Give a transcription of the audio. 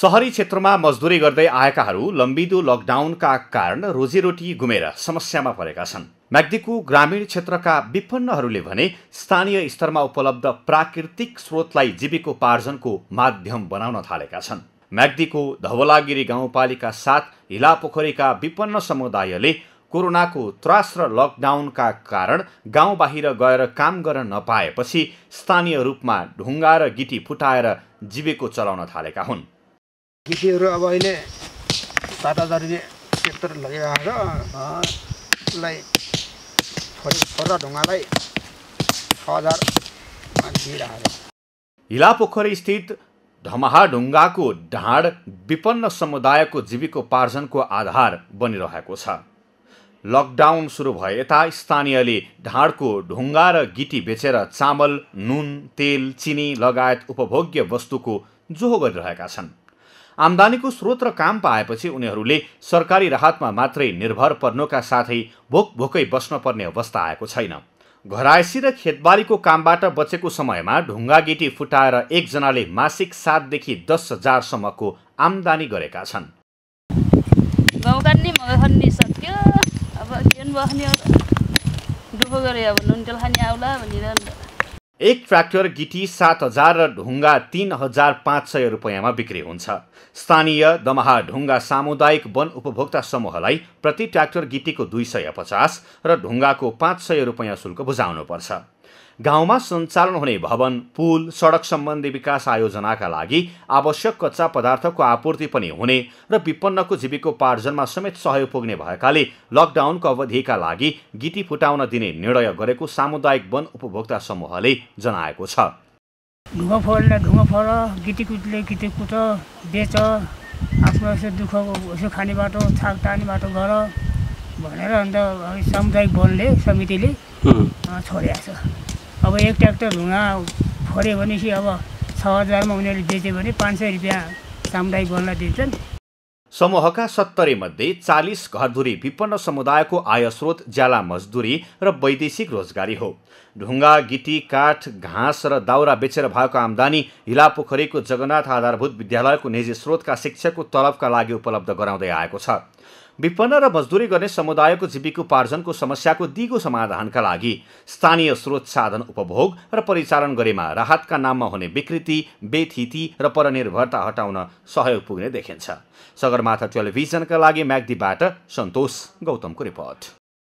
सहरी क्षेत्रमा मजदुरी गर्दै आएकाहरू लम्बिदो लकडाउनका कारण रोजीरोटी गुमेर समस्यामा परेका छन् म्याग्दीको ग्रामीण क्षेत्रका विपन्नहरूले भने स्थानीय स्तरमा उपलब्ध प्राकृतिक स्रोतलाई जीविकोपार्जनको माध्यम बनाउन थालेका छन् म्याग्दीको धवलागिरी गाउँपालिका साथ हिलापोखरीका विपन्न समुदायले कोरोनाको त्रास र लकडाउनका कारण गाउँ बाहिर गएर काम गर्न नपाएपछि स्थानीय रूपमा ढुङ्गा र गिटी फुटाएर जीविको चलाउन थालेका हुन् कृषिहरू अब अहिले सात हजार रुपियाँ लगिरहेको छ उसलाई छोरी छोरा ढुङ्गालाई छ हजार दिइरहेको छ हिलापोखरी स्थित धमाहाढुङ्गाको ढाड विपन्न समुदायको जीविकोपार्जनको आधार बनिरहेको छ लकडाउन सुरु भए यता स्थानीयले ढाडको ढुङ्गा र गिटी बेचेर चामल नुन तेल चिनी लगायत उपभोग्य वस्तुको जोहो गरिरहेका छन् आम्दानीको स्रोत र काम पाएपछि उनीहरूले सरकारी राहतमा मात्रै निर्भर पर्नुका साथै भोक भोकै बस्न पर्ने अवस्था आएको छैन घरायसी र खेतबारीको कामबाट बचेको समयमा ढुङ्गा गेटी फुटाएर एकजनाले मासिक सातदेखि दस हजारसम्मको आम्दानी गरेका छन् सक्यो अब गरेँ अब आउला भनेर एक ट्र्याक्टर गिटी सात हजार र ढुङ्गा तिन हजार पाँच सय रुपियाँमा बिक्री हुन्छ स्थानीय दमहा ढुङ्गा सामुदायिक वन उपभोक्ता समूहलाई प्रति ट्र्याक्टर गिटीको दुई सय पचास र ढुङ्गाको पाँच सय रुपियाँ शुल्क बुझाउनुपर्छ गाउँमा सञ्चालन हुने भवन पुल सडक सम्बन्धी विकास आयोजनाका लागि आवश्यक कच्चा पदार्थको आपूर्ति पनि हुने र विपन्नको जीविकोपार्जनमा समेत सहयोग पुग्ने भएकाले लकडाउनको अवधिका लागि गिटी फुटाउन दिने निर्णय गरेको सामुदायिक वन उपभोक्ता समूहले जनाएको छ ढुङ्गा ढुङ्गा गिटी कुटले कुट बेच आफ्नो यसो दुःख यसो खाने बाटो छाक ताने बाटो गर भनेर अन्त सामुदायिक वनले समितिले छोडेको छ अब एक ट्र्याक्टर ढुङ्गा फोऱ्यो भनेपछि अब छ हजारमा उनीहरूले बेच्यो भने पाँच सय रुपियाँ सामुदायिक वनलाई दिन्छन् समूहका मध्ये चालिस घरधुरी विपन्न समुदायको आय स्रोत ज्याला मजदुरी र वैदेशिक रोजगारी हो ढुङ्गा गिटी काठ घाँस र दाउरा बेचेर भएको आम्दानी हिलापोखरीको जगन्नाथ आधारभूत विद्यालयको निजी स्रोतका शिक्षकको तलबका लागि उपलब्ध गराउँदै आएको छ विपन्न र मजदुरी गर्ने समुदायको जीविकोपार्जनको समस्याको दिगो समाधानका लागि स्थानीय स्रोत साधन उपभोग र परिचालन गरेमा राहतका नाममा हुने विकृति बेथिति र परनिर्भरता हटाउन सहयोग पुग्ने देखिन्छ सगरमाथा टेलिभिजनका लागि म्याग्दीबाट सन्तोष गौतमको रिपोर्ट